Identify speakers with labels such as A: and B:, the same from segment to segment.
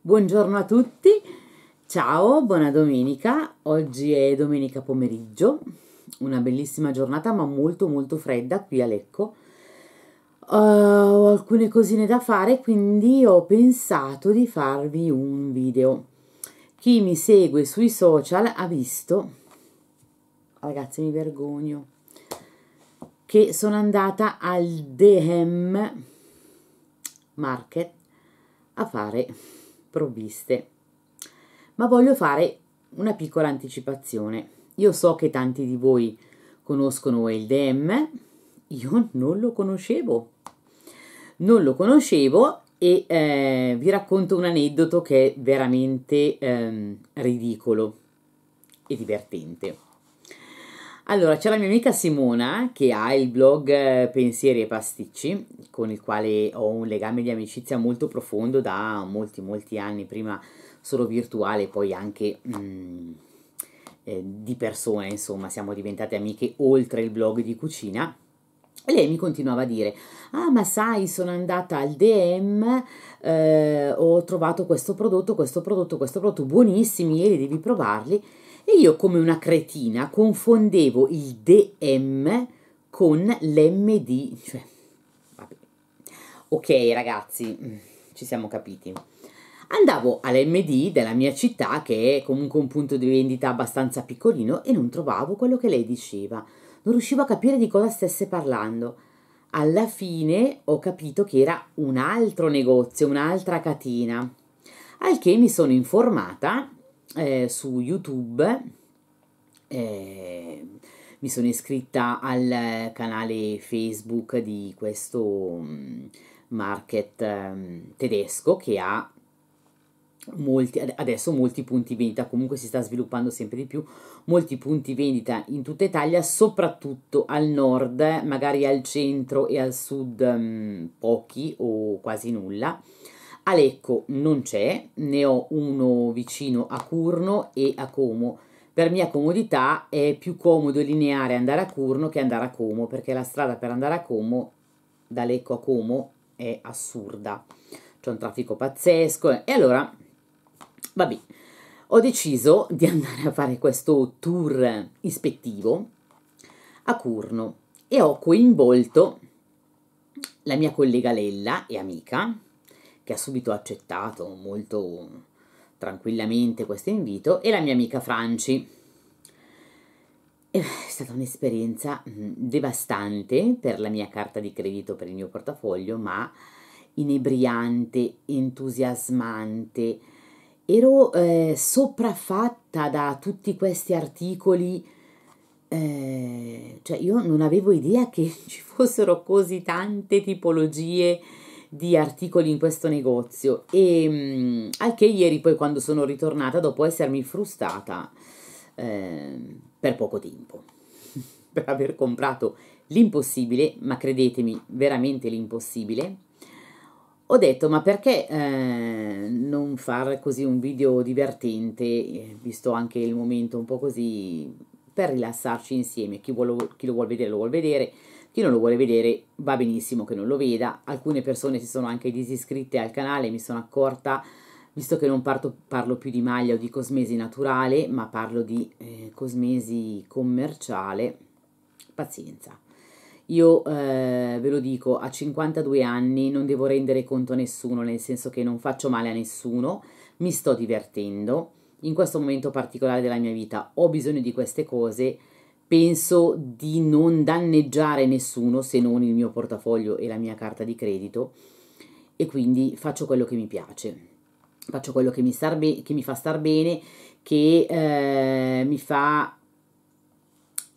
A: Buongiorno a tutti, ciao, buona domenica, oggi è domenica pomeriggio, una bellissima giornata ma molto molto fredda qui a Lecco. Uh, ho alcune cosine da fare quindi ho pensato di farvi un video. Chi mi segue sui social ha visto, ragazzi mi vergogno, che sono andata al Dehem Market a fare provviste. Ma voglio fare una piccola anticipazione. Io so che tanti di voi conoscono il DM, io non lo conoscevo. Non lo conoscevo e eh, vi racconto un aneddoto che è veramente eh, ridicolo e divertente. Allora, c'è la mia amica Simona che ha il blog eh, Pensieri e Pasticci, con il quale ho un legame di amicizia molto profondo da molti, molti anni, prima solo virtuale, poi anche mm, eh, di persona, insomma, siamo diventate amiche oltre il blog di cucina. E lei mi continuava a dire, ah ma sai, sono andata al DM, eh, ho trovato questo prodotto, questo prodotto, questo prodotto, buonissimi, ieri devi provarli. E io come una cretina confondevo il DM con l'MD. Cioè, vabbè. Ok ragazzi, mm, ci siamo capiti. Andavo all'MD della mia città, che è comunque un punto di vendita abbastanza piccolino, e non trovavo quello che lei diceva. Non riuscivo a capire di cosa stesse parlando. Alla fine ho capito che era un altro negozio, un'altra catena. Al che mi sono informata eh, su YouTube. Eh, mi sono iscritta al canale Facebook di questo mm, market mm, tedesco che ha molti, adesso molti punti vendita, comunque si sta sviluppando sempre di più, molti punti vendita in tutta Italia, soprattutto al nord, magari al centro e al sud mm, pochi o quasi nulla. A Lecco non c'è, ne ho uno vicino a Curno e a Como. Per mia comodità è più comodo e lineare andare a Curno che andare a Como, perché la strada per andare a Como, da Lecco a Como, è assurda. C'è un traffico pazzesco e allora, vabbè, ho deciso di andare a fare questo tour ispettivo a Curno e ho coinvolto la mia collega Lella e amica, che ha subito accettato molto tranquillamente questo invito, e la mia amica Franci. Eh, è stata un'esperienza mm, devastante per la mia carta di credito, per il mio portafoglio, ma inebriante, entusiasmante. Ero eh, sopraffatta da tutti questi articoli, eh, cioè io non avevo idea che ci fossero così tante tipologie di articoli in questo negozio e mm, anche ieri poi quando sono ritornata dopo essermi frustata eh, per poco tempo per aver comprato l'impossibile ma credetemi veramente l'impossibile ho detto ma perché eh, non fare così un video divertente eh, visto anche il momento un po' così per rilassarci insieme chi, vuole, chi lo vuol vedere lo vuol vedere chi non lo vuole vedere va benissimo che non lo veda. Alcune persone si sono anche disiscritte al canale, mi sono accorta, visto che non parto, parlo più di maglia o di cosmesi naturale, ma parlo di eh, cosmesi commerciale. Pazienza. Io eh, ve lo dico, a 52 anni non devo rendere conto a nessuno, nel senso che non faccio male a nessuno, mi sto divertendo. In questo momento particolare della mia vita ho bisogno di queste cose penso di non danneggiare nessuno se non il mio portafoglio e la mia carta di credito e quindi faccio quello che mi piace. Faccio quello che mi, star be- che mi fa star bene, che eh, mi fa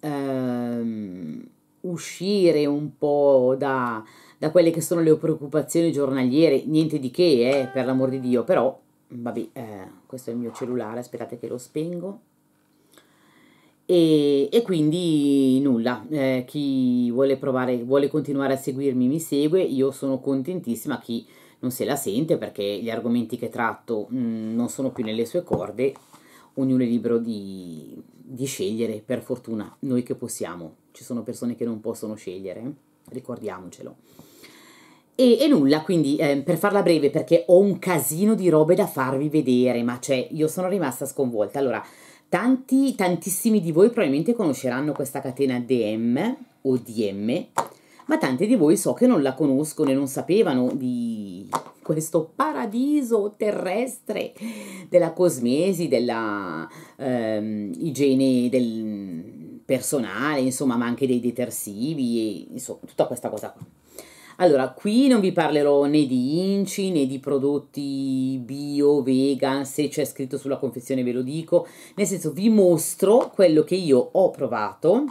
A: eh, uscire un po' da, da, quelle che sono le preoccupazioni giornaliere. Niente di che, eh, per l'amor di Dio, però vabbè, eh, questo è il mio cellulare, aspettate che lo spengo. E, e, quindi nulla, eh, chi vuole provare, vuole continuare a seguirmi mi segue, io sono contentissima, chi non se la sente perché gli argomenti che tratto mh, mm, non sono più nelle sue corde, ognuno è libero di, di scegliere, per fortuna, noi che possiamo, ci sono persone che non possono scegliere, ricordiamocelo. E, e, nulla, quindi eh, per farla breve, perché ho un casino di robe da farvi vedere, ma cioè io sono rimasta sconvolta. Allora, Tanti, tantissimi di voi probabilmente conosceranno questa catena DM o DM, ma tanti di voi so che non la conoscono e non sapevano di questo paradiso terrestre della cosmesi, della ehm, igiene del personale, insomma, ma anche dei detersivi e insomma, tutta questa cosa qua. Allora, qui non vi parlerò né di inci né di prodotti bio, vegan, se c'è scritto sulla confezione ve lo dico, nel senso vi mostro quello che io ho provato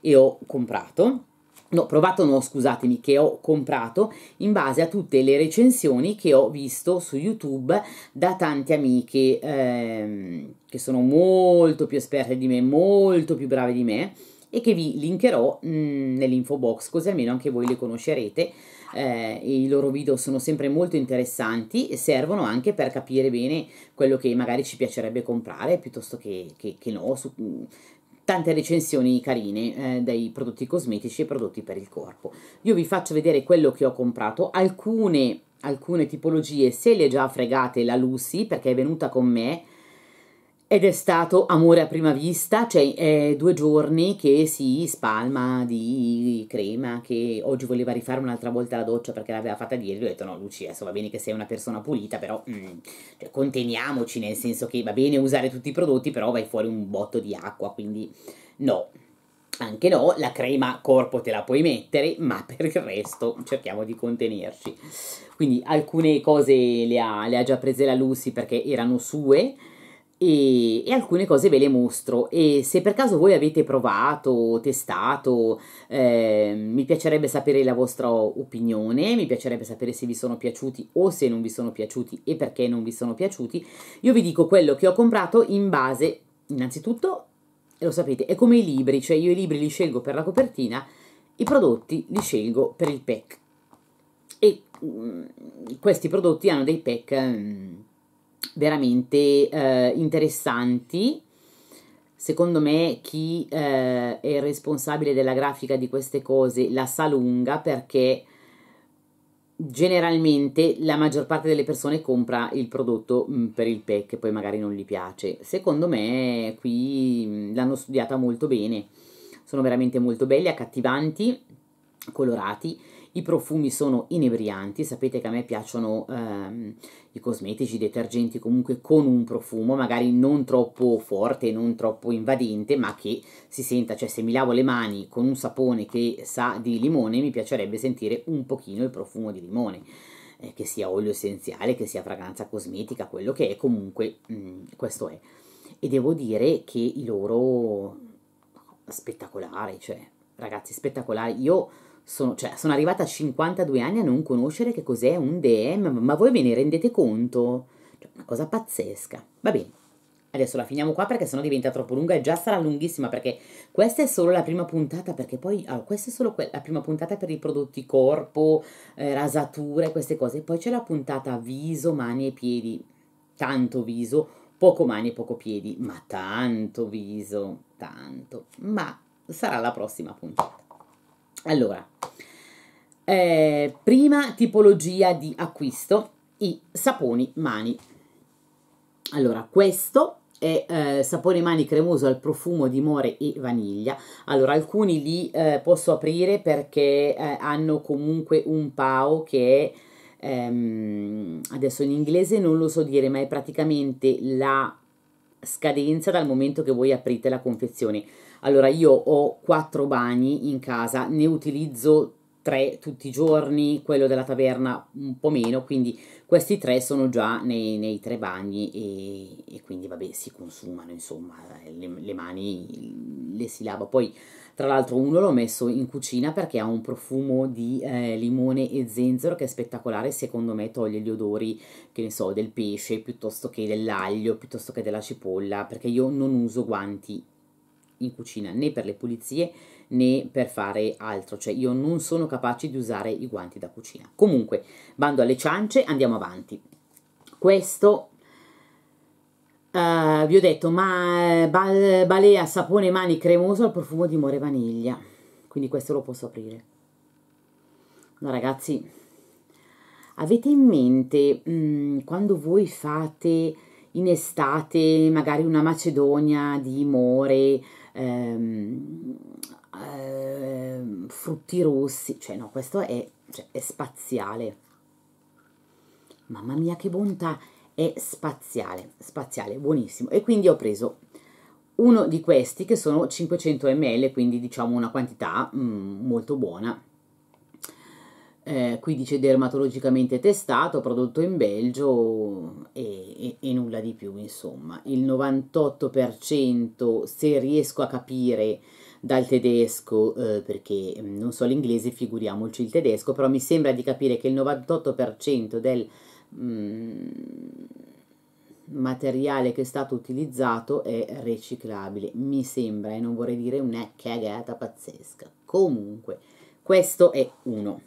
A: e ho comprato. No, provato no, scusatemi, che ho comprato in base a tutte le recensioni che ho visto su YouTube da tante amiche ehm, che sono molto più esperte di me, molto più brave di me e che vi linkerò mm, nell'info box, così almeno anche voi le conoscerete. Eh, I loro video sono sempre molto interessanti e servono anche per capire bene quello che magari ci piacerebbe comprare piuttosto che, che, che no, su, mm, tante recensioni carine eh, dei prodotti cosmetici e prodotti per il corpo. Io vi faccio vedere quello che ho comprato, alcune, alcune tipologie se le già fregate la Lucy perché è venuta con me ed è stato amore a prima vista, cioè è due giorni che si spalma di crema, che oggi voleva rifare un'altra volta la doccia perché l'aveva fatta ieri, ho detto no Luci adesso va bene che sei una persona pulita, però mm, cioè, conteniamoci, nel senso che va bene usare tutti i prodotti, però vai fuori un botto di acqua, quindi no. Anche no, la crema corpo te la puoi mettere, ma per il resto cerchiamo di contenerci. Quindi alcune cose le ha, le ha già prese la Lucy perché erano sue, e, e, alcune cose ve le mostro e se per caso voi avete provato, testato, eh, mi piacerebbe sapere la vostra opinione, mi piacerebbe sapere se vi sono piaciuti o se non vi sono piaciuti e perché non vi sono piaciuti. Io vi dico quello che ho comprato in base, innanzitutto, lo sapete, è come i libri, cioè io i libri li scelgo per la copertina, i prodotti li scelgo per il pack. E mh, mm, questi prodotti hanno dei pack... Mh, mm, veramente eh, interessanti. Secondo me chi eh, è responsabile della grafica di queste cose la sa lunga perché generalmente la maggior parte delle persone compra il prodotto mh, mm, per il pack, e poi magari non gli piace. Secondo me qui mm, l'hanno studiata molto bene, sono veramente molto belli, accattivanti, colorati i profumi sono inebrianti, sapete che a me piacciono ehm, i cosmetici, i detergenti comunque con un profumo, magari non troppo forte, non troppo invadente, ma che si senta, cioè se mi lavo le mani con un sapone che sa di limone, mi piacerebbe sentire un pochino il profumo di limone eh, che sia olio essenziale, che sia fragranza cosmetica, quello che è, comunque mh, mm, questo è. E devo dire che i loro spettacolari, cioè ragazzi spettacolari, io sono, cioè, sono arrivata a 52 anni a non conoscere che cos'è un DM, ma voi ve ne rendete conto? Cioè, una cosa pazzesca. Va bene, adesso la finiamo qua perché sennò diventa troppo lunga e già sarà lunghissima perché questa è solo la prima puntata, perché poi, allora, questa è solo que- la prima puntata per i prodotti corpo, eh, rasature, queste cose. Poi c'è la puntata viso, mani e piedi, tanto viso, poco mani e poco piedi, ma tanto viso, tanto. Ma sarà la prossima puntata. Allora, eh, prima tipologia di acquisto, i saponi mani. Allora, questo è eh, sapone mani cremoso al profumo di more e vaniglia. Allora, alcuni li eh, posso aprire perché eh, hanno comunque un pao che è, ehm, adesso in inglese non lo so dire, ma è praticamente la scadenza dal momento che voi aprite la confezione allora, io ho quattro bagni in casa, ne utilizzo tre tutti i giorni, quello della taverna un po' meno, quindi questi tre sono già nei, nei tre bagni e, e, quindi vabbè si consumano insomma eh, le, le mani le si lava. Poi tra l'altro uno l'ho messo in cucina perché ha un profumo di eh, limone e zenzero che è spettacolare, secondo me toglie gli odori, che ne so, del pesce piuttosto che dell'aglio, piuttosto che della cipolla, perché io non uso guanti in cucina né per le pulizie né per fare altro, cioè io non sono capace di usare i guanti da cucina. Comunque, bando alle ciance, andiamo avanti. Questo uh, vi ho detto, ma eh, bal, balea sapone mani cremoso al profumo di more vaniglia. Quindi questo lo posso aprire. No ragazzi, avete in mente mh, mm, quando voi fate in estate magari una macedonia di more ehm, ehm, frutti rossi, cioè no, questo è, cioè, è spaziale. Mamma mia che bontà, è spaziale, spaziale, buonissimo. E quindi ho preso uno di questi che sono 500 ml, quindi diciamo una quantità mm, molto buona eh, qui dice dermatologicamente testato, prodotto in Belgio e, e, e nulla di più, insomma. Il 98%, se riesco a capire dal tedesco, eh, perché mm, non so l'inglese, figuriamoci il tedesco, però mi sembra di capire che il 98% del mh, mm, materiale che è stato utilizzato è riciclabile, mi sembra, e non vorrei dire una cagata pazzesca. Comunque, questo è uno.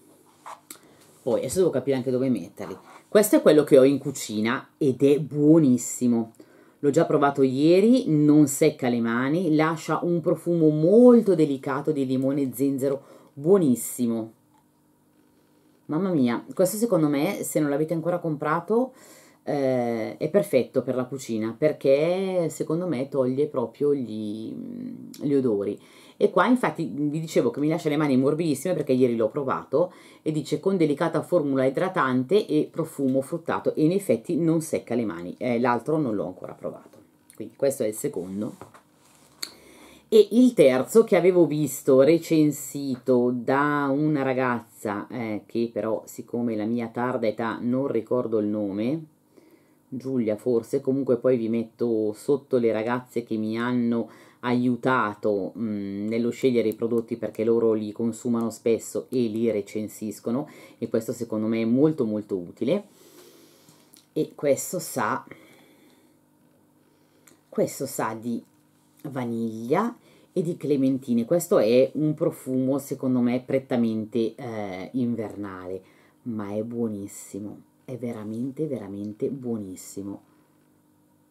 A: Poi, adesso devo capire anche dove metterli. Questo è quello che ho in cucina ed è buonissimo. L'ho già provato ieri, non secca le mani, lascia un profumo molto delicato di limone e zenzero, buonissimo. Mamma mia, questo secondo me, se non l'avete ancora comprato, eh, è perfetto per la cucina perché secondo me toglie proprio gli, mm, gli, odori e qua infatti vi dicevo che mi lascia le mani morbidissime perché ieri l'ho provato e dice con delicata formula idratante e profumo fruttato e in effetti non secca le mani eh, l'altro non l'ho ancora provato quindi questo è il secondo e il terzo che avevo visto recensito da una ragazza eh, che però siccome la mia tarda età non ricordo il nome Giulia forse, comunque poi vi metto sotto le ragazze che mi hanno aiutato mh, mm, nello scegliere i prodotti perché loro li consumano spesso e li recensiscono e questo secondo me è molto molto utile e questo sa questo sa di vaniglia e di clementine questo è un profumo secondo me prettamente eh, invernale ma è buonissimo è veramente veramente buonissimo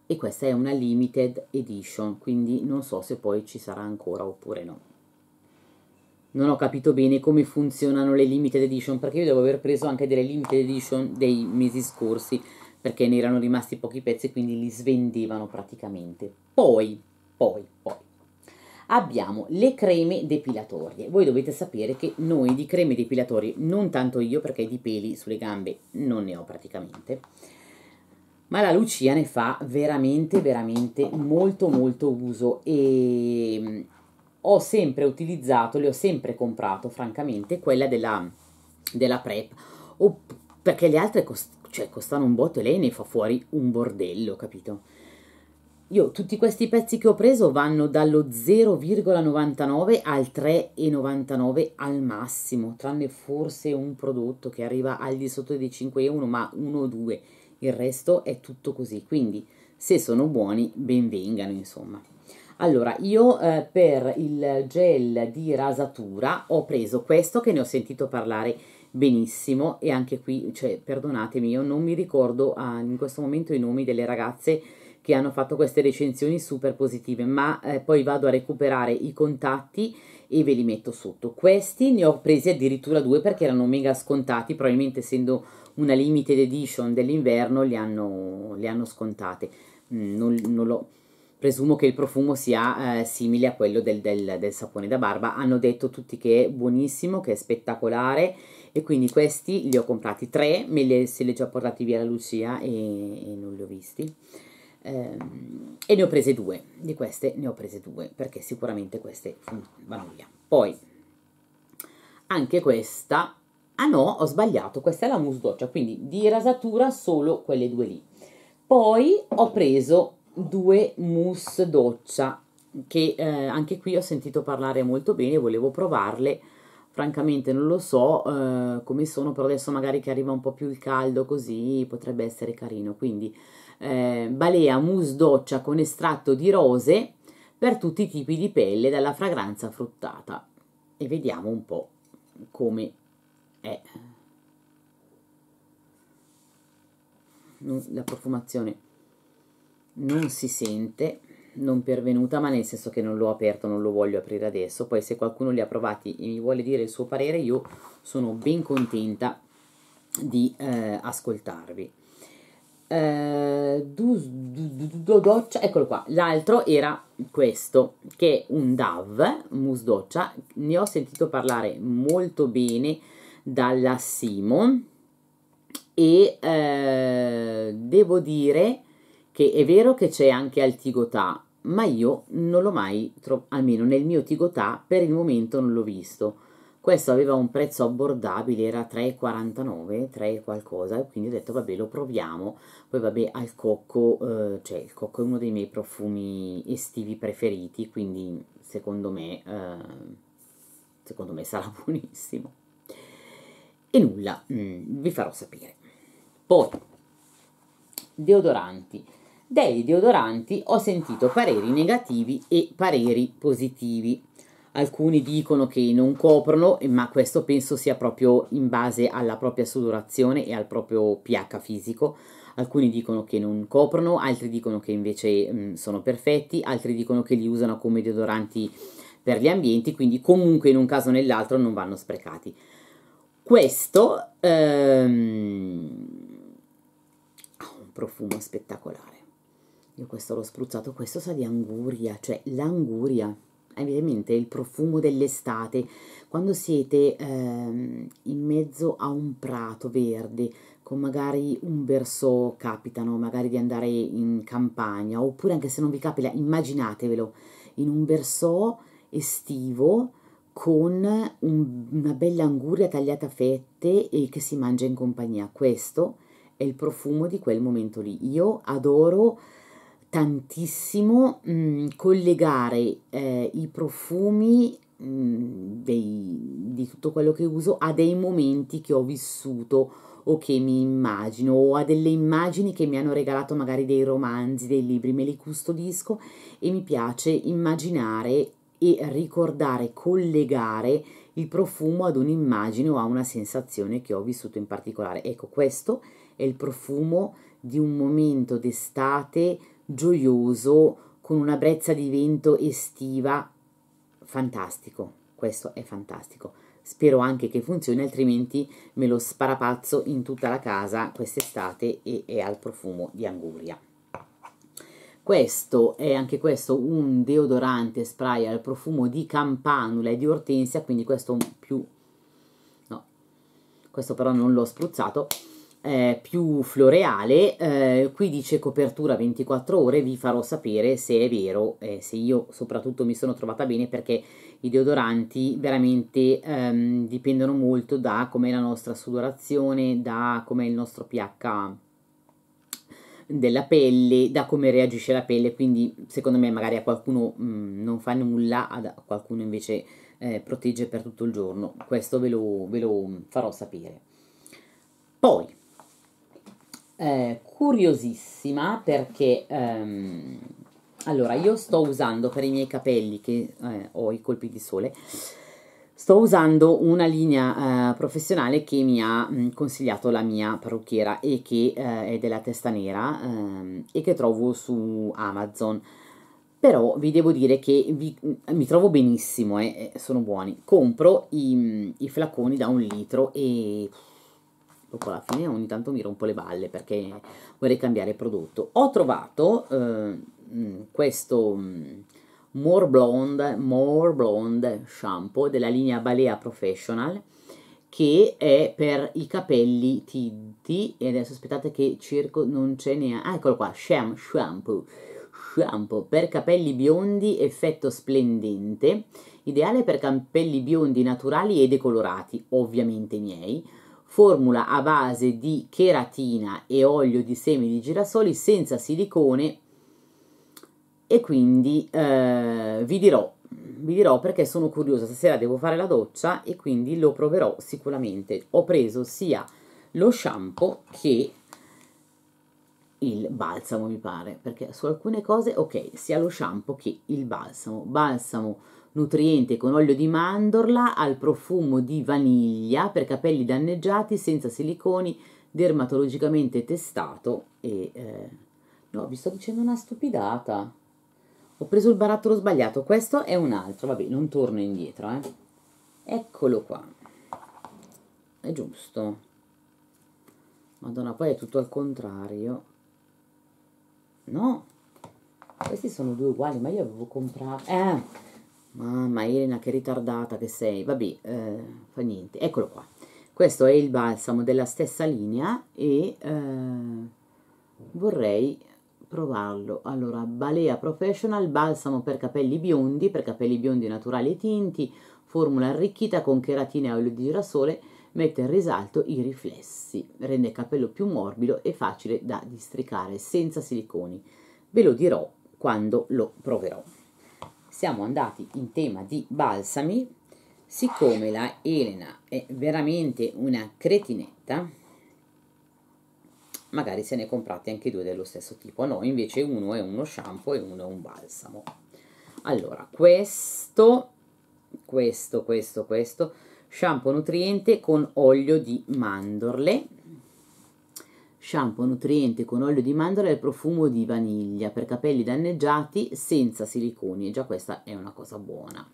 A: e questa è una limited edition quindi non so se poi ci sarà ancora oppure no non ho capito bene come funzionano le limited edition perché io devo aver preso anche delle limited edition dei mesi scorsi perché ne erano rimasti pochi pezzi quindi li svendevano praticamente poi poi poi abbiamo le creme depilatorie. Voi dovete sapere che noi di creme depilatorie, non tanto io perché di peli sulle gambe non ne ho praticamente, ma la Lucia ne fa veramente, veramente molto, molto uso e mm, ho sempre utilizzato, le ho sempre comprato, francamente, quella della, della Prep, o, perché le altre cost cioè, costano un botto e lei ne fa fuori un bordello, capito? Io tutti questi pezzi che ho preso vanno dallo 0,99 al 3,99 al massimo, tranne forse un prodotto che arriva al di sotto dei 5,1 ma 1 o 2, il resto è tutto così, quindi se sono buoni benvengano insomma. Allora, io eh, per il gel di rasatura ho preso questo che ne ho sentito parlare benissimo e anche qui, cioè, perdonatemi, io non mi ricordo ah, in questo momento i nomi delle ragazze che hanno fatto queste recensioni super positive, ma eh, poi vado a recuperare i contatti e ve li metto sotto. Questi ne ho presi addirittura due perché erano mega scontati, probabilmente essendo una limited edition dell'inverno li hanno, li hanno scontate. Mm, non, non lo, presumo che il profumo sia eh, simile a quello del, del, del sapone da barba. Hanno detto tutti che è buonissimo, che è spettacolare e quindi questi li ho comprati tre, me li, se li ho già portati via la Lucia e, e non li ho visti. Ehm, e ne ho prese due, di queste ne ho prese due, perché sicuramente queste vanno via. Poi, anche questa, ah no, ho sbagliato, questa è la doccia quindi di rasatura solo quelle due lì. Poi ho preso due mousse doccia, che eh, anche qui ho sentito parlare molto bene, volevo provarle, francamente non lo so eh, come sono, però adesso magari che arriva un po' più il caldo così potrebbe essere carino, quindi eh, balea mousse doccia con estratto di rose per tutti i tipi di pelle dalla fragranza fruttata. E vediamo un po' come è la profumazione non si sente non pervenuta ma nel senso che non l'ho aperto non lo voglio aprire adesso poi se qualcuno li ha provati e mi vuole dire il suo parere io sono ben contenta di eh, ascoltarvi eh, du, du, du, doccia, eccolo qua, l'altro era questo, che è un DAV, mousse doccia, ne ho sentito parlare molto bene dalla Simon e eh, devo dire che è vero che c'è anche al Tigotà, ma io non l'ho mai, almeno nel mio Tigotà, per il momento non l'ho visto questo aveva un prezzo abbordabile, era 3,49, 3 qualcosa, quindi ho detto vabbè lo proviamo, poi vabbè al cocco, eh, cioè il cocco è uno dei miei profumi estivi preferiti, quindi secondo me, eh, secondo me sarà buonissimo. E nulla, mm, vi farò sapere. Poi, deodoranti. Dei deodoranti ho sentito pareri negativi e pareri positivi alcuni dicono che non coprono, ma questo penso sia proprio in base alla propria sudorazione e al proprio pH fisico. Alcuni dicono che non coprono, altri dicono che invece mh, mm, sono perfetti, altri dicono che li usano come deodoranti per gli ambienti, quindi comunque in un caso o nell'altro non vanno sprecati. Questo ehm, ha un profumo spettacolare. Io questo l'ho spruzzato, questo sa di anguria, cioè l'anguria evidentemente il profumo dell'estate, quando siete ehm, in mezzo a un prato verde, con magari un verso capitano, magari di andare in campagna, oppure anche se non vi capita, immaginatevelo, in un verso estivo con un, una bella anguria tagliata a fette e che si mangia in compagnia. Questo è il profumo di quel momento lì. Io adoro tantissimo mh, mm, collegare eh, i profumi mh, mm, dei, di tutto quello che uso a dei momenti che ho vissuto o che mi immagino o a delle immagini che mi hanno regalato magari dei romanzi, dei libri, me li custodisco e mi piace immaginare e ricordare, collegare il profumo ad un'immagine o a una sensazione che ho vissuto in particolare. Ecco, questo è il profumo di un momento d'estate, gioioso, con una brezza di vento estiva, fantastico, questo è fantastico. Spero anche che funzioni, altrimenti me lo sparapazzo in tutta la casa quest'estate e è al profumo di anguria. Questo è anche questo un deodorante spray al profumo di campanula e di ortensia, quindi questo più... no, questo però non l'ho spruzzato eh, più floreale, eh, qui dice copertura 24 ore, vi farò sapere se è vero, eh, se io soprattutto mi sono trovata bene perché i deodoranti veramente ehm, dipendono molto da com'è la nostra sudorazione, da com'è il nostro pH della pelle, da come reagisce la pelle, quindi secondo me magari a qualcuno mh, mm, non fa nulla, a qualcuno invece eh, protegge per tutto il giorno, questo ve lo, ve lo farò sapere. Poi, eh, curiosissima perché ehm, allora io sto usando per i miei capelli che eh, ho i colpi di sole sto usando una linea eh, professionale che mi ha mh, mm, consigliato la mia parrucchiera e che eh, è della testa nera ehm, e che trovo su Amazon però vi devo dire che vi, mm, mi trovo benissimo e eh, eh, sono buoni compro i, mm, i flaconi da un litro e Ecco alla fine ogni tanto mi rompo le balle perché vorrei cambiare prodotto. Ho trovato eh, mm, questo mm, More Blonde, More Blonde Shampoo della linea Balea Professional che è per i capelli tinti e adesso aspettate che circo non c'è neanche ah, eccolo qua sham, shampoo shampoo per capelli biondi effetto splendente ideale per capelli biondi naturali e decolorati ovviamente miei formula a base di cheratina e olio di semi di girasoli senza silicone e quindi eh, vi dirò vi dirò perché sono curiosa stasera devo fare la doccia e quindi lo proverò sicuramente ho preso sia lo shampoo che il balsamo mi pare perché su alcune cose ok sia lo shampoo che il balsamo balsamo nutriente con olio di mandorla al profumo di vaniglia per capelli danneggiati senza siliconi, dermatologicamente testato e... Eh... No, vi sto dicendo una stupidata. Ho preso il barattolo sbagliato, questo è un altro, vabbè, non torno indietro, eh. Eccolo qua. È giusto. Madonna, poi è tutto al contrario. No, questi sono due uguali, ma io avevo comprato... Eh, Mamma Elena, che ritardata che sei. Vabbè, eh, fa niente. Eccolo qua. Questo è il balsamo della stessa linea e eh, vorrei provarlo. Allora, Balea Professional, balsamo per capelli biondi, per capelli biondi naturali e tinti, formula arricchita con cheratina e olio di girasole, mette in risalto i riflessi, rende il capello più morbido e facile da districare, senza siliconi. Ve lo dirò quando lo proverò siamo andati in tema di balsami, siccome la Elena è veramente una cretinetta, magari se ne comprate anche due dello stesso tipo, no, invece uno è uno shampoo e uno è un balsamo. Allora, questo, questo, questo, questo, shampoo nutriente con olio di mandorle, shampoo nutriente con olio di mandorla e profumo di vaniglia per capelli danneggiati senza siliconi e già questa è una cosa buona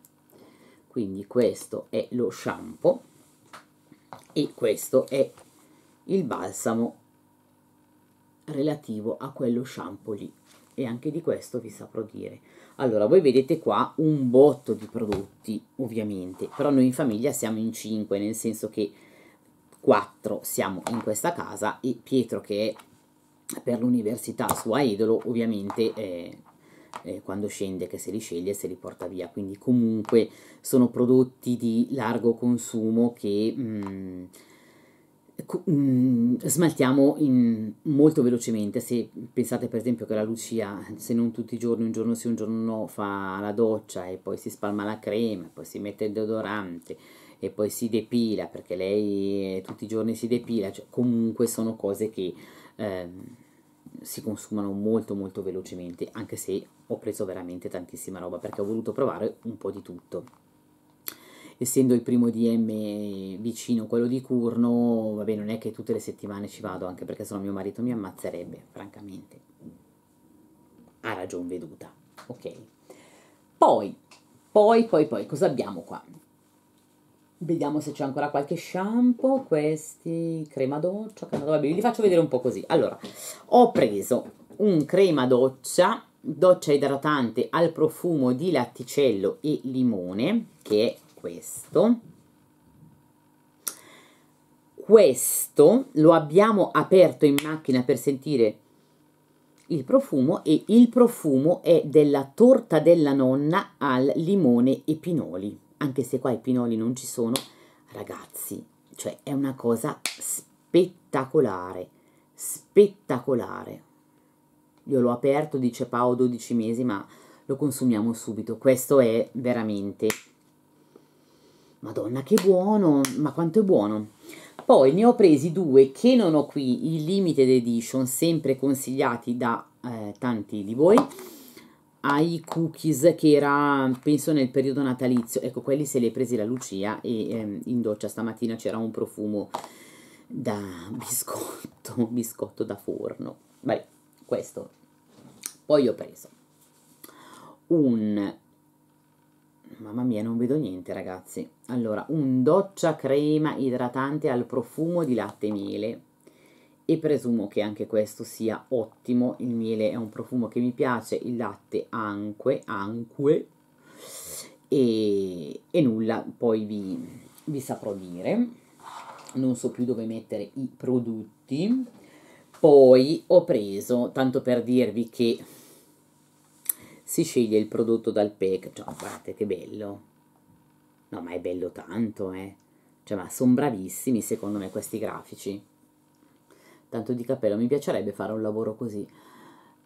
A: quindi questo è lo shampoo e questo è il balsamo relativo a quello shampoo lì e anche di questo vi saprò dire allora voi vedete qua un botto di prodotti ovviamente però noi in famiglia siamo in 5 nel senso che 4 siamo in questa casa e Pietro che è per l'università sua idolo ovviamente eh, eh, quando scende che se li sceglie se li porta via quindi comunque sono prodotti di largo consumo che mm, mm, smaltiamo in, molto velocemente se pensate per esempio che la Lucia se non tutti i giorni un giorno sì un giorno no fa la doccia e poi si spalma la crema poi si mette il deodorante e poi si depila perché lei eh, tutti i giorni si depila, cioè, comunque sono cose che ehm, si consumano molto molto velocemente, anche se ho preso veramente tantissima roba perché ho voluto provare un po' di tutto. Essendo il primo DM vicino quello di Curno, vabbè, non è che tutte le settimane ci vado, anche perché sennò mio marito mi ammazzerebbe, francamente. Ha ragion veduta, ok? Poi, poi, poi, poi, cosa abbiamo qua? Vediamo se c'è ancora qualche shampoo, questi crema doccia, crema doccia, vabbè, vi faccio vedere un po' così. Allora, ho preso un crema doccia, doccia idratante al profumo di latticello e limone, che è questo. Questo lo abbiamo aperto in macchina per sentire il profumo e il profumo è della torta della nonna al limone e pinoli anche se qua i pinoli non ci sono, ragazzi, cioè è una cosa spettacolare, spettacolare. Io l'ho aperto, dice Pao, 12 mesi, ma lo consumiamo subito. Questo è veramente... Madonna, che buono! Ma quanto è buono! Poi ne ho presi due che non ho qui, i limited edition, sempre consigliati da eh, tanti di voi ai cookies che era penso nel periodo natalizio ecco quelli se li è presi la Lucia e ehm, in doccia stamattina c'era un profumo da biscotto biscotto da forno vabbè questo poi ho preso un mamma mia non vedo niente ragazzi allora un doccia crema idratante al profumo di latte e miele e presumo che anche questo sia ottimo, il miele è un profumo che mi piace, il latte anche, anche e, e nulla, poi vi, vi saprò dire, non so più dove mettere i prodotti, poi ho preso, tanto per dirvi che si sceglie il prodotto dal pack, cioè guardate che bello, no ma è bello tanto eh, cioè ma sono bravissimi secondo me questi grafici, tanto di capello, mi piacerebbe fare un lavoro così.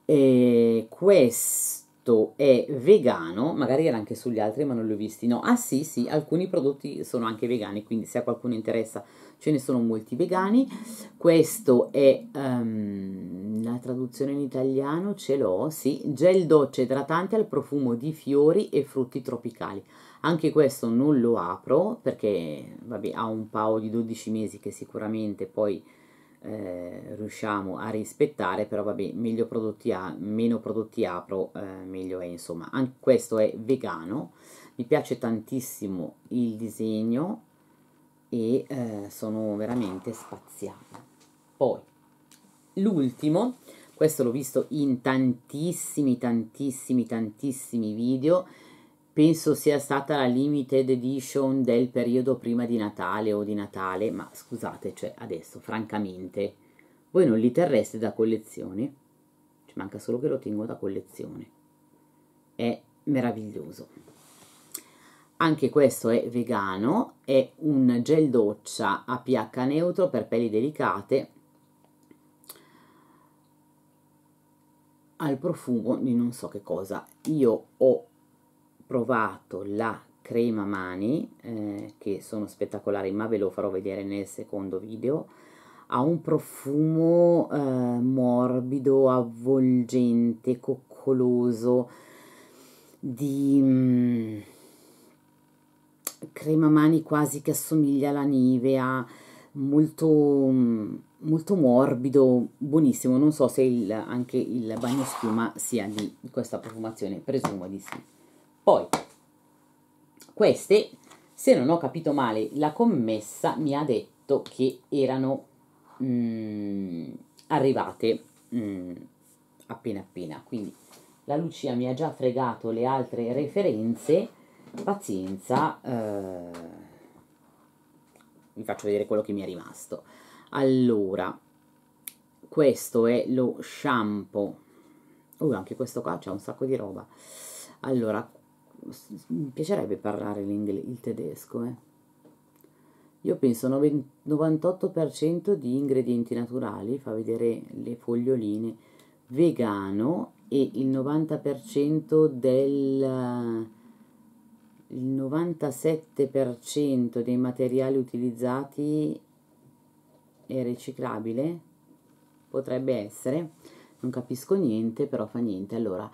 A: E questo è vegano, magari era anche sugli altri ma non li ho visti, no, ah sì sì, alcuni prodotti sono anche vegani, quindi se a qualcuno interessa ce ne sono molti vegani, questo è um, la traduzione in italiano, ce l'ho, sì, gel docce idratante al profumo di fiori e frutti tropicali, anche questo non lo apro perché vabbè, ha un paio di 12 mesi che sicuramente poi eh, riusciamo a rispettare, però vabbè, meglio prodotti ha, meno prodotti apro, eh, meglio è insomma. Anche questo è vegano, mi piace tantissimo il disegno e eh, sono veramente spaziata. Poi, l'ultimo, questo l'ho visto in tantissimi, tantissimi, tantissimi video, penso sia stata la limited edition del periodo prima di Natale o di Natale, ma scusate, cioè adesso, francamente, voi non li terreste da collezione? Ci manca solo che lo tengo da collezione. È meraviglioso. Anche questo è vegano, è un gel doccia a pH neutro per peli delicate, al profumo di non so che cosa. Io ho provato la crema mani eh, che sono spettacolari ma ve lo farò vedere nel secondo video ha un profumo eh, morbido avvolgente coccoloso di mm, crema mani quasi che assomiglia alla nivea molto mm, molto morbido, buonissimo. Non so se il, anche il bagno schiuma sia di questa profumazione, presumo di sì. Poi, queste, se non ho capito male, la commessa mi ha detto che erano mh, mm, arrivate mh, mm, appena appena, quindi la Lucia mi ha già fregato le altre referenze, pazienza, eh, vi faccio vedere quello che mi è rimasto. Allora, questo è lo shampoo. Oh, anche questo qua c'è un sacco di roba. Allora, mi piacerebbe parlare il tedesco, eh. Io penso 98% di ingredienti naturali, fa vedere le foglioline, vegano e il 90% del... il 97% dei materiali utilizzati è riciclabile, potrebbe essere non capisco niente, però fa niente. Allora,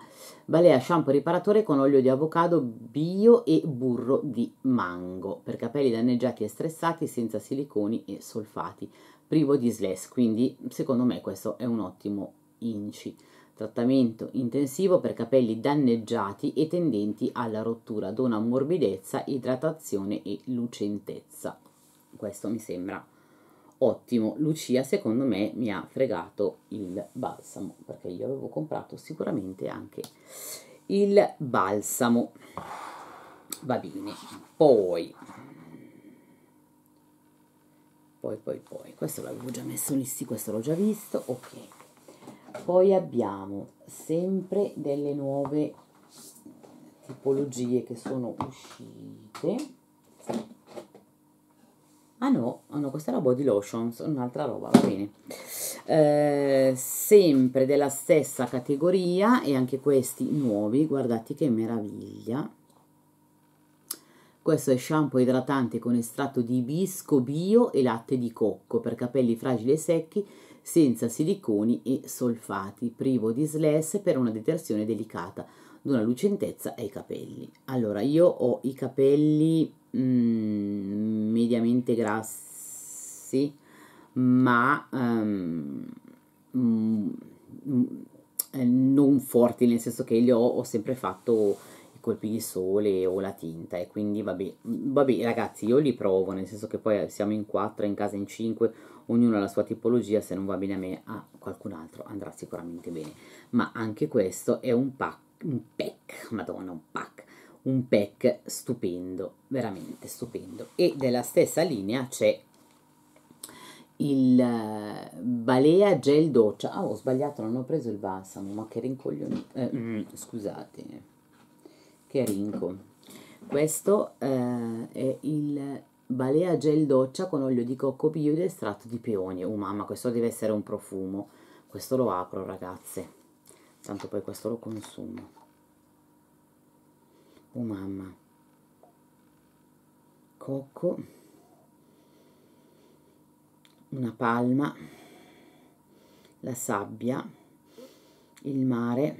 A: balea shampoo riparatore con olio di avocado bio e burro di mango per capelli danneggiati e stressati senza siliconi e solfati, privo di sless. Quindi, secondo me, questo è un ottimo inci. Trattamento intensivo per capelli danneggiati e tendenti alla rottura, dona morbidezza, idratazione e lucentezza. Questo mi sembra ottimo. Lucia, secondo me, mi ha fregato il balsamo, perché io avevo comprato sicuramente anche il balsamo. Va bene, poi... Poi, poi, poi, questo l'avevo già messo lì, sì, questo l'ho già visto, ok. Poi abbiamo sempre delle nuove tipologie che sono uscite Ah no, ah, no, questa è la body lotion un'altra roba, va bene. Eh, sempre della stessa categoria e anche questi nuovi, guardate che meraviglia. Questo è shampoo idratante con estratto di ibisco bio e latte di cocco per capelli fragili e secchi senza siliconi e solfati, privo di sless per una detersione delicata, d'una lucentezza ai capelli. Allora, io ho i capelli Mm, mediamente grassi, ma um, non forti, nel senso che io ho, ho sempre fatto i colpi di sole o la tinta e quindi vabbè, vabbè ragazzi io li provo, nel senso che poi siamo in quattro, in casa in cinque, ognuno ha la sua tipologia, se non va bene a me a qualcun altro andrà sicuramente bene, ma anche questo è un pack, un pack, madonna un pack un pack stupendo, veramente stupendo. E della stessa linea c'è il eh, Balea Gel Doccia. Ah, ho sbagliato, non ho preso il balsamo, ma che rincoglionito. Eh, mm, scusate, che rinco. Questo eh, è il Balea Gel Doccia con olio di cocco bio ed estratto di peonie. Oh mamma, questo deve essere un profumo. Questo lo apro, ragazze. Tanto poi questo lo consumo oh mamma cocco una palma la sabbia il mare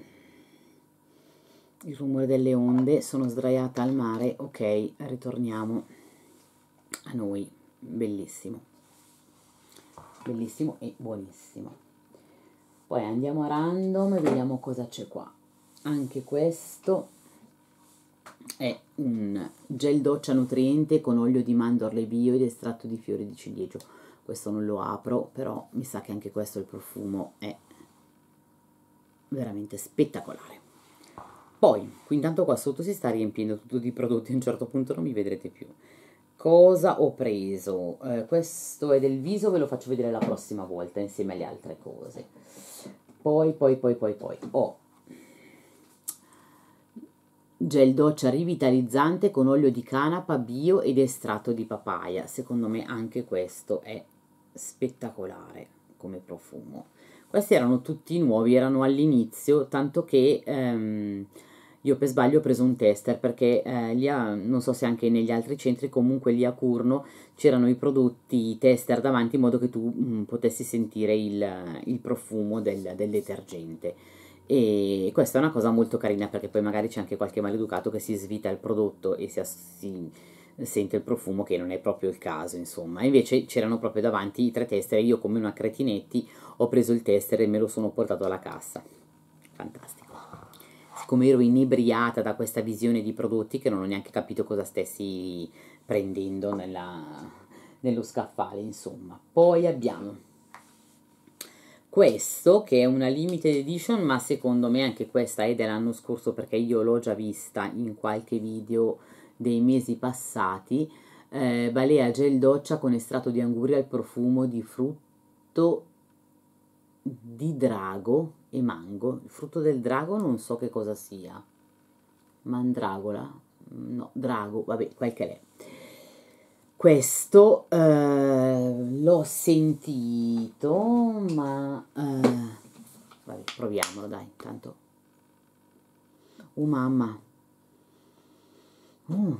A: il rumore delle onde sono sdraiata al mare ok ritorniamo a noi bellissimo bellissimo e buonissimo poi andiamo a random e vediamo cosa c'è qua anche questo è un gel doccia nutriente con olio di mandorle bio ed estratto di fiori di ciliegio. Questo non lo apro, però mi sa che anche questo il profumo è veramente spettacolare. Poi, qui intanto qua sotto si sta riempiendo tutto di prodotti, a un certo punto non mi vedrete più. Cosa ho preso? Eh, questo è del viso, ve lo faccio vedere la prossima volta insieme alle altre cose. Poi, poi, poi, poi, poi, ho oh, Gel doccia rivitalizzante con olio di canapa, bio ed estratto di papaya. Secondo me anche questo è spettacolare come profumo. Questi erano tutti nuovi, erano all'inizio, tanto che ehm, io per sbaglio ho preso un tester perché eh, lì a, non so se anche negli altri centri, comunque lì a Curno c'erano i prodotti tester davanti in modo che tu mh, mm, potessi sentire il, il profumo del, del detergente e questa è una cosa molto carina perché poi magari c'è anche qualche maleducato che si svita il prodotto e si, si sente il profumo che non è proprio il caso, insomma. Invece c'erano proprio davanti i tre tester io come una cretinetti ho preso il tester e me lo sono portato alla cassa. Fantastico. Siccome ero inebriata da questa visione di prodotti che non ho neanche capito cosa stessi prendendo nella, nello scaffale, insomma. Poi abbiamo questo che è una limited edition, ma secondo me anche questa è dell'anno scorso perché io l'ho già vista in qualche video dei mesi passati. Eh, balea gel doccia con estratto di anguria al profumo di frutto di drago e mango. Il frutto del drago non so che cosa sia. Mandragola? No, drago, vabbè, quel che è. Questo eh, l'ho sentito, ma eh, vabbè, proviamolo dai, intanto. Oh mamma. Mm.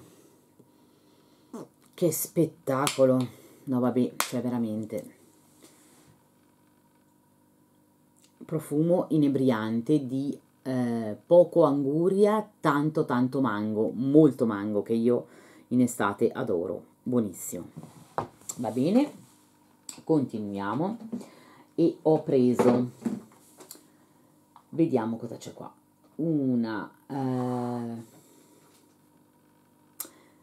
A: Che spettacolo. No vabbè, cioè veramente. Profumo inebriante di eh, poco anguria, tanto tanto mango, molto mango che io in estate adoro buonissimo va bene continuiamo e ho preso vediamo cosa c'è qua una eh,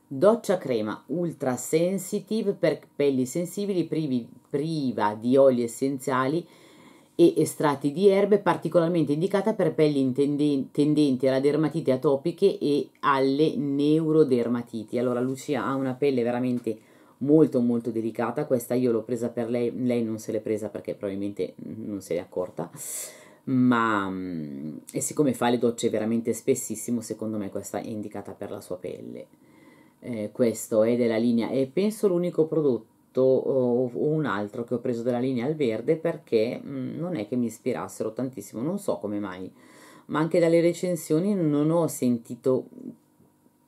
A: doccia crema ultra sensitive per pelli sensibili privi, priva di oli essenziali e estratti di erbe particolarmente indicata per pelli tendenti alla dermatite atopiche e alle neurodermatiti. Allora Lucia ha una pelle veramente molto molto delicata, questa io l'ho presa per lei, lei non se l'è presa perché probabilmente non se l'è accorta, ma mm, e siccome fa le docce veramente spessissimo, secondo me questa è indicata per la sua pelle. Eh, questo è della linea e penso l'unico prodotto fatto o un altro che ho preso dalla linea al verde perché mh, mm, non è che mi ispirassero tantissimo, non so come mai, ma anche dalle recensioni non ho sentito,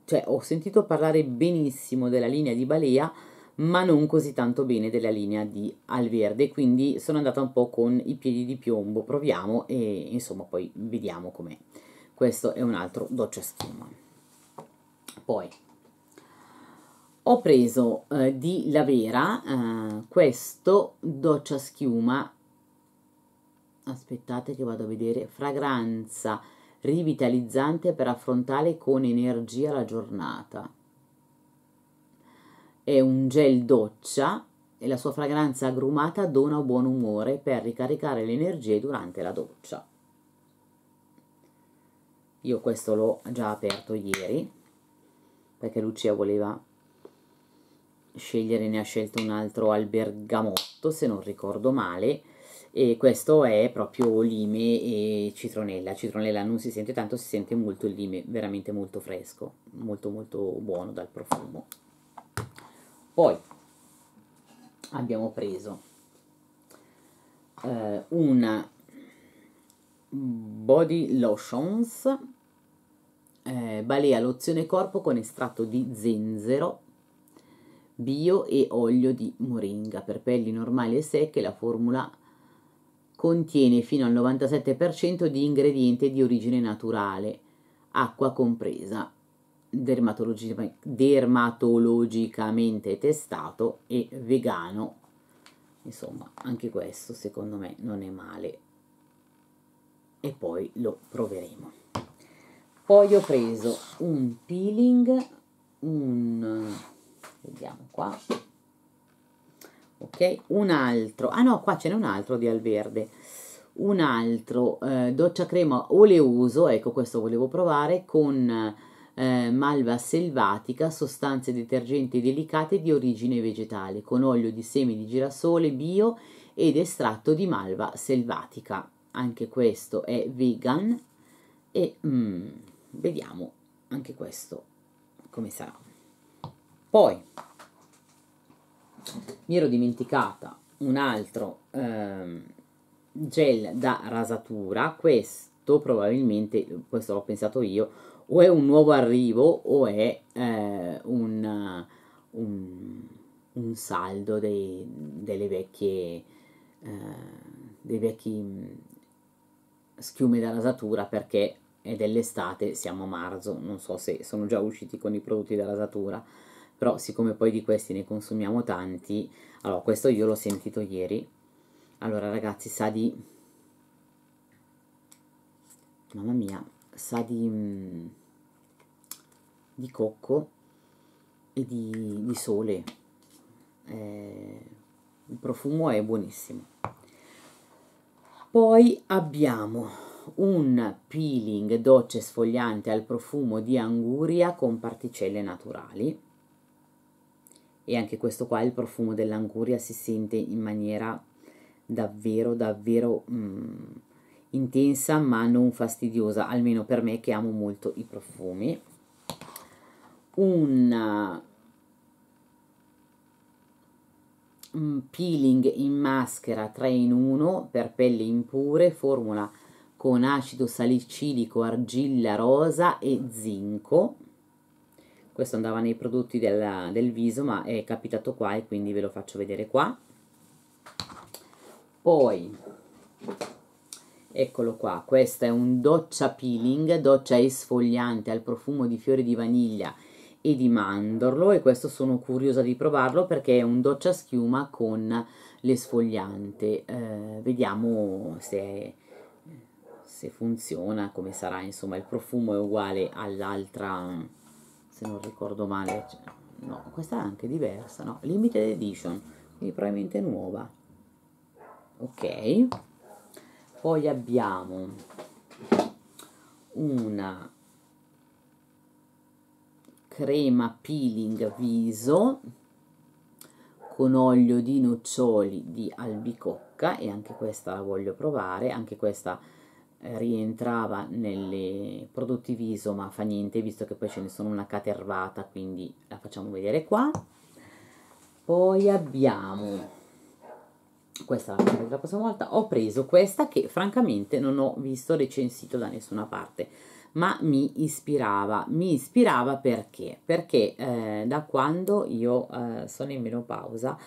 A: cioè ho sentito parlare benissimo della linea di Balea, ma non così tanto bene della linea di Alverde, quindi sono andata un po' con i piedi di piombo, proviamo e insomma poi vediamo com'è. Questo è un altro doccia schiuma. Poi ho preso eh, di Lavera eh, questo doccia schiuma aspettate che vado a vedere fragranza rivitalizzante per affrontare con energia la giornata è un gel doccia e la sua fragranza agrumata dona buon umore per ricaricare le energie durante la doccia io questo l'ho già aperto ieri perché Lucia voleva scegliere, ne ha scelto un altro al bergamotto, se non ricordo male, e questo è proprio lime e citronella. Citronella non si sente tanto, si sente molto il lime, veramente molto fresco, molto molto buono dal profumo. Poi abbiamo preso eh, una Body Lotions eh, Balea lozione corpo con estratto di zenzero bio e olio di moringa. Per pelli normali e secche la formula contiene fino al 97% di ingrediente di origine naturale, acqua compresa, dermatologicamente testato e vegano. Insomma, anche questo secondo me non è male. E poi lo proveremo. Poi ho preso un peeling, un vediamo qua ok un altro ah no qua ce n'è un altro di alverde un altro eh, doccia crema oleoso ecco questo volevo provare con eh, malva selvatica sostanze detergenti delicate di origine vegetale con olio di semi di girasole bio ed estratto di malva selvatica anche questo è vegan e mm, vediamo anche questo come sarà poi mi ero dimenticata un altro ehm, gel da rasatura, questo probabilmente, questo l'ho pensato io, o è un nuovo arrivo o è eh, un, un, un, saldo dei, delle vecchie, eh, vecchi mm, schiume da rasatura perché è dell'estate, siamo a marzo, non so se sono già usciti con i prodotti da rasatura però siccome poi di questi ne consumiamo tanti, allora questo io l'ho sentito ieri, allora ragazzi sa di, mamma mia, sa di, di cocco e di, di sole, eh, il profumo è buonissimo. Poi abbiamo un peeling docce sfogliante al profumo di anguria con particelle naturali e anche questo qua il profumo dell'anguria si sente in maniera davvero davvero mm, intensa ma non fastidiosa almeno per me che amo molto i profumi un peeling in maschera 3 in 1 per pelle impure, formula con acido salicilico, argilla rosa e zinco questo andava nei prodotti della, del viso ma è capitato qua e quindi ve lo faccio vedere qua poi eccolo qua questo è un doccia peeling doccia esfoliante al profumo di fiori di vaniglia e di mandorlo e questo sono curiosa di provarlo perché è un doccia schiuma con l'esfoliante eh, vediamo se, se funziona come sarà insomma il profumo è uguale all'altra se non ricordo male cioè, no questa è anche diversa no limited edition quindi probabilmente nuova ok poi abbiamo una crema peeling viso con olio di noccioli di albicocca e anche questa la voglio provare anche questa eh, rientrava nelle prodotti viso ma fa niente visto che poi ce ne sono una catervata quindi la facciamo vedere qua poi abbiamo questa la faccio prossima volta ho preso questa che francamente non ho visto recensito da nessuna parte ma mi ispirava mi ispirava perché perché eh, da quando io eh, sono in menopausa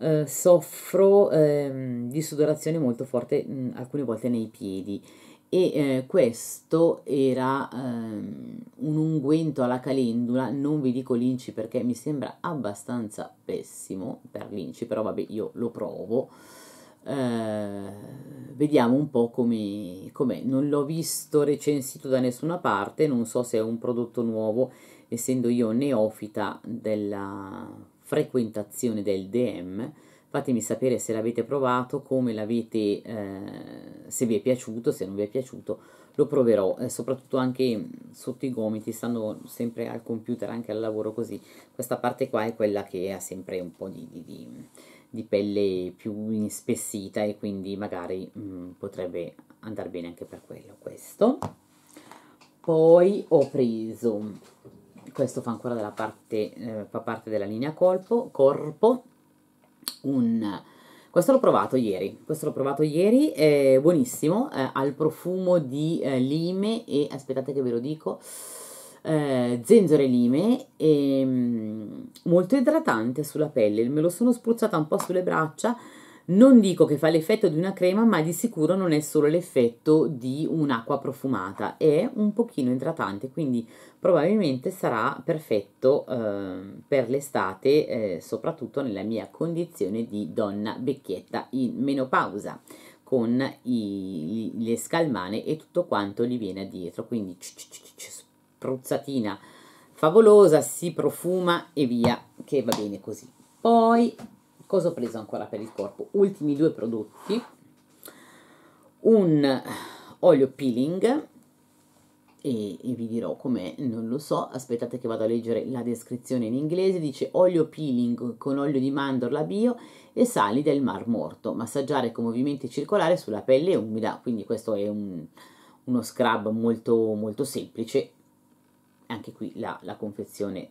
A: Uh, soffro um, di sudorazione molto forte mh, alcune volte nei piedi e eh, questo era ehm, un unguento alla calendula, non vi dico l'inci perché mi sembra abbastanza pessimo per l'inci, però vabbè io lo provo, eh, vediamo un po' come, com'è, non l'ho visto recensito da nessuna parte, non so se è un prodotto nuovo, essendo io neofita della frequentazione del DM, Fatemi sapere se l'avete provato, come l'avete, eh, se vi è piaciuto, se non vi è piaciuto, lo proverò, eh, soprattutto anche mm, sotto i gomiti, stando sempre al computer, anche al lavoro così. Questa parte qua è quella che ha sempre un po' di, di, di pelle più inspessita e quindi magari mh, mm, potrebbe andare bene anche per quello questo. Poi ho preso, questo fa ancora della parte, eh, fa parte della linea colpo, corpo, un... Questo l'ho provato ieri, questo l'ho provato ieri, è buonissimo, ha eh, il profumo di eh, lime e, aspettate che ve lo dico, eh, zenzero e lime, e, mm, molto idratante sulla pelle, me lo sono spruzzata un po' sulle braccia, non dico che fa l'effetto di una crema, ma di sicuro non è solo l'effetto di un'acqua profumata, è un pochino idratante, quindi probabilmente sarà perfetto eh, per l'estate, eh, soprattutto nella mia condizione di donna vecchietta in menopausa con i, le scalmane e tutto quanto gli viene dietro, quindi spruzzatina favolosa, si profuma e via, che va bene così. Poi cosa ho preso ancora per il corpo? Ultimi due prodotti, un olio peeling e, e vi dirò com'è, non lo so, aspettate che vado a leggere la descrizione in inglese, dice olio peeling con olio di mandorla bio e sali del mar morto, massaggiare con movimenti circolari sulla pelle umida, quindi questo è un, uno scrub molto, molto semplice, anche qui la, la confezione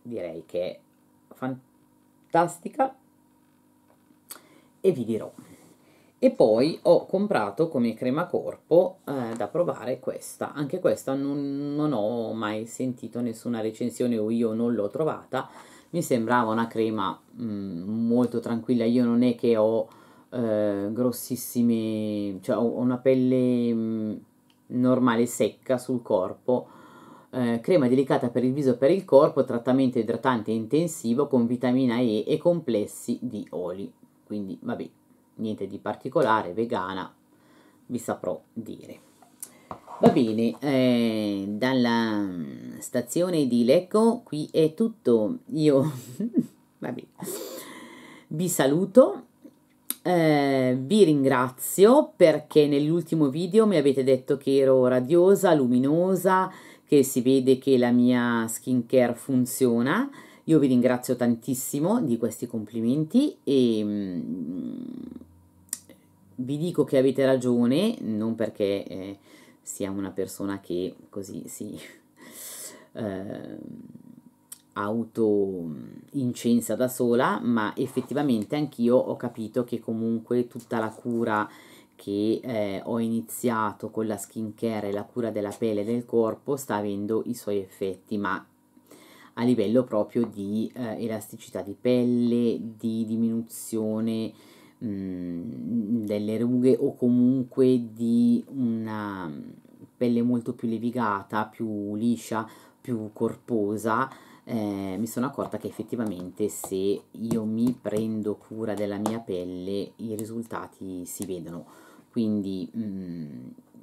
A: direi che è fantastica fantastica e vi dirò. E poi ho comprato come crema corpo eh, da provare questa, anche questa non, non ho mai sentito nessuna recensione o io non l'ho trovata, mi sembrava una crema mh, mm, molto tranquilla, io non è che ho eh, grossissime, cioè ho una pelle mh, mm, normale secca sul corpo, eh, crema delicata per il viso e per il corpo, trattamento idratante intensivo con vitamina E e complessi di oli. Quindi, vabbè, niente di particolare, vegana, vi saprò dire. Va bene, eh, dalla stazione di Lecco qui è tutto. Io, vabbè, vi saluto. Eh, vi ringrazio perché nell'ultimo video mi avete detto che ero radiosa, luminosa, che si vede che la mia skincare funziona. Io vi ringrazio tantissimo di questi complimenti e mm, vi dico che avete ragione, non perché eh, sia una persona che così si eh, auto mm, incensa da sola, ma effettivamente anch'io ho capito che comunque tutta la cura che eh, ho iniziato con la skincare e la cura della pelle e del corpo sta avendo i suoi effetti, ma a livello proprio di eh, elasticità di pelle, di diminuzione mm, delle rughe o comunque di una pelle molto più levigata, più liscia, più corposa. Eh, mi sono accorta che effettivamente se io mi prendo cura della mia pelle i risultati si vedono quindi mh, mm,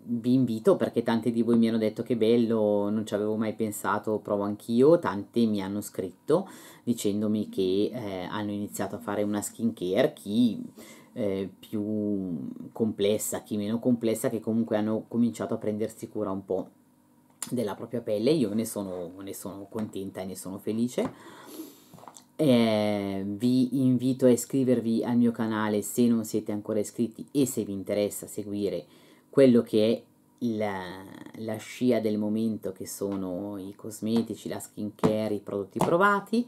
A: vi invito perché tanti di voi mi hanno detto che bello, non ci avevo mai pensato, provo anch'io, tanti mi hanno scritto dicendomi che eh, hanno iniziato a fare una skincare, chi eh, più complessa, chi meno complessa, che comunque hanno cominciato a prendersi cura un po' della propria pelle, io ne sono, ne sono contenta e ne sono felice eh, vi invito a iscrivervi al mio canale se non siete ancora iscritti e se vi interessa seguire quello che è la, la scia del momento che sono i cosmetici, la skin care, i prodotti provati.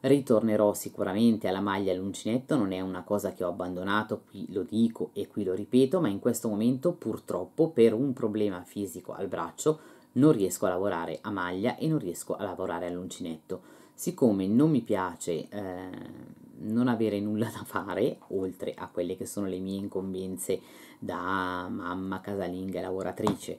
A: Ritornerò sicuramente alla maglia all'uncinetto, non è una cosa che ho abbandonato, qui lo dico e qui lo ripeto, ma in questo momento purtroppo per un problema fisico al braccio non riesco a lavorare a maglia e non riesco a lavorare all'uncinetto siccome non mi piace eh, non avere nulla da fare, oltre a quelle che sono le mie incombenze da mamma casalinga e lavoratrice,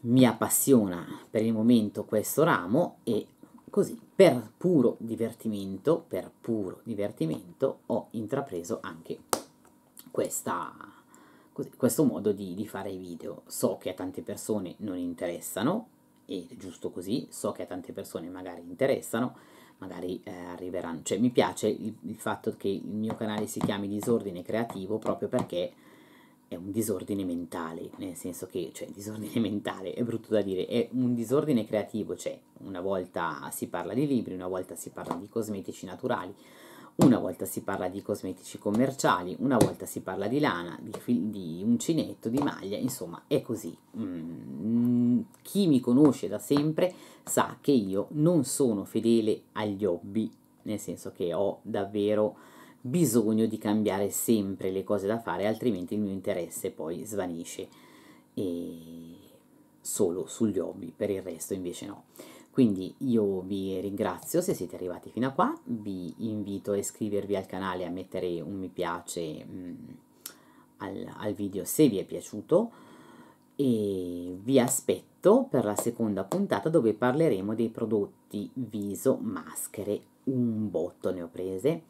A: mi appassiona per il momento questo ramo e così per puro divertimento, per puro divertimento ho intrapreso anche questa, questo modo di, di fare video. So che a tante persone non interessano, e giusto così, so che a tante persone magari interessano, magari eh, arriveranno, cioè mi piace il, il, fatto che il mio canale si chiami disordine creativo proprio perché è un disordine mentale, nel senso che, cioè, disordine mentale è brutto da dire, è un disordine creativo, cioè una volta si parla di libri, una volta si parla di cosmetici naturali, una volta si parla di cosmetici commerciali, una volta si parla di lana, di, di uncinetto, di maglia, insomma è così. Mm, chi mi conosce da sempre sa che io non sono fedele agli hobby, nel senso che ho davvero bisogno di cambiare sempre le cose da fare, altrimenti il mio interesse poi svanisce e solo sugli hobby, per il resto invece no. Quindi io vi ringrazio se siete arrivati fino a qua, vi invito a iscrivervi al canale, a mettere un mi piace mh, mm, al, al video se vi è piaciuto e vi aspetto appuntamento per la seconda puntata dove parleremo dei prodotti viso, maschere, un botto ne ho prese.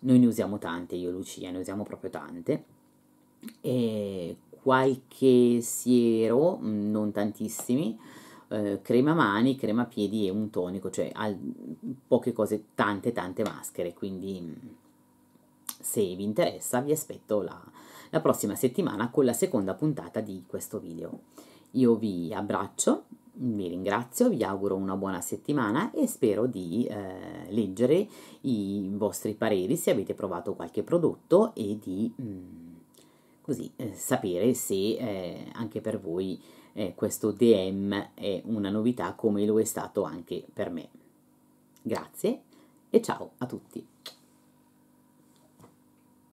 A: Noi ne usiamo tante, io e Lucia ne usiamo proprio tante. E qualche siero, mm, non tantissimi, eh, crema mani, crema piedi e un tonico, cioè al, poche cose, tante tante maschere, quindi mm, se vi interessa vi aspetto la, la prossima settimana con la seconda puntata di questo video. Io vi abbraccio, vi ringrazio, vi auguro una buona settimana e spero di eh, leggere i vostri pareri se avete provato qualche prodotto e di mh, mm, così eh, sapere se eh, anche per voi eh, questo DM è una novità come lo è stato anche per me. Grazie e ciao a tutti.